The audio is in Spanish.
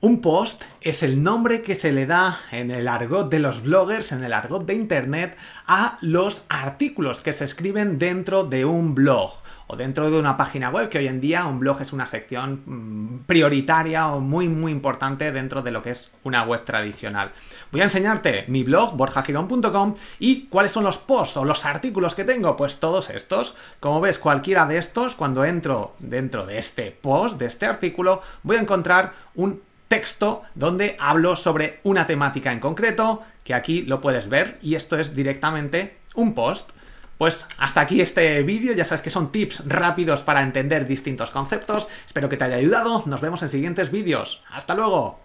Un post es el nombre que se le da en el argot de los bloggers, en el argot de Internet, a los artículos que se escriben dentro de un blog o dentro de una página web, que hoy en día un blog es una sección mm, prioritaria o muy muy importante dentro de lo que es una web tradicional. Voy a enseñarte mi blog, borjagirón.com, y cuáles son los posts o los artículos que tengo. Pues todos estos, como ves, cualquiera de estos, cuando entro dentro de este post, de este artículo, voy a encontrar un texto donde hablo sobre una temática en concreto, que aquí lo puedes ver, y esto es directamente un post. Pues hasta aquí este vídeo, ya sabes que son tips rápidos para entender distintos conceptos, espero que te haya ayudado, nos vemos en siguientes vídeos, hasta luego.